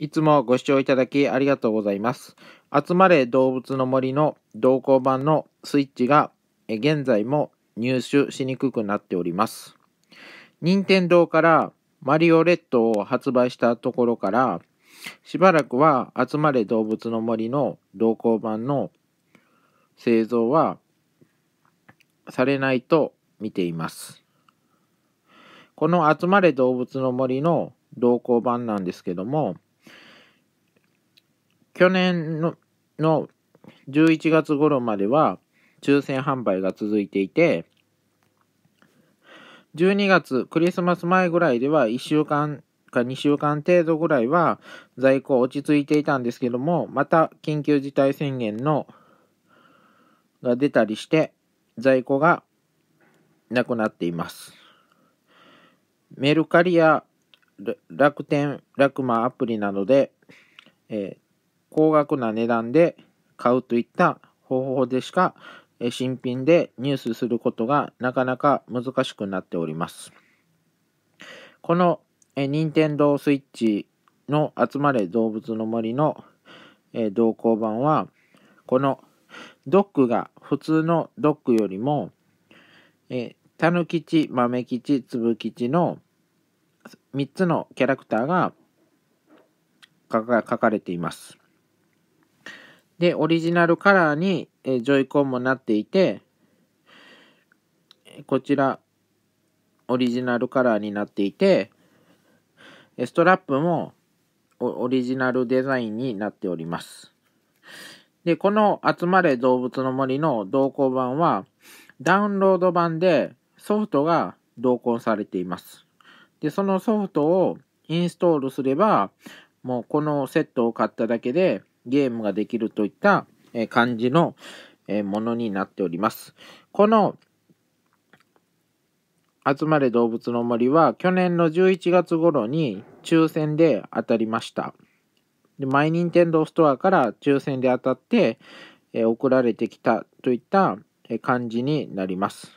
いつもご視聴いただきありがとうございます。集まれ動物の森の動向版のスイッチが現在も入手しにくくなっております。任天堂からマリオレットを発売したところからしばらくは集まれ動物の森の動向版の製造はされないと見ています。この集まれ動物の森の動向版なんですけども、去年のの11月頃までは抽選販売が続いていて、12月クリスマス前ぐらいでは1週間か2週間程度ぐらいは在庫落ち着いていたんですけども、また緊急事態宣言のが出たりして在庫がなくなっています。メルカリや楽天、楽マアプリなどで、えー高額な値段で買うといった方法でしか新品で入手することがなかなか難しくなっております。この任天堂 switch の集まれ動物の森の動向版はこのドックが普通のドックよりもタヌチ、豆吉、粒吉の3つのキャラクターが書かれています。で、オリジナルカラーに、えジョイコンもなっていて、こちら、オリジナルカラーになっていて、ストラップもオリジナルデザインになっております。で、この集まれ動物の森の同行版は、ダウンロード版でソフトが同梱されています。で、そのソフトをインストールすれば、もうこのセットを買っただけでゲームができるといった、え感じの、えものになっております。この集まれ動物の森は去年の11月頃に抽選で当たりました。でマイ・ニンテンドーストアから抽選で当たって、え送られてきたといった、え感じになります。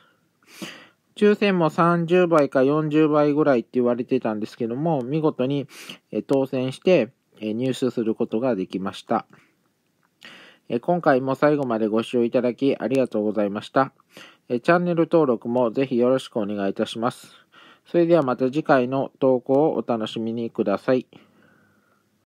抽選も30倍か40倍ぐらいって言われてたんですけども、見事に、え当選して、入手することができました。今回も最後までご視聴いただきありがとうございました。チャンネル登録もぜひよろしくお願いいたします。それではまた次回の投稿をお楽しみにください。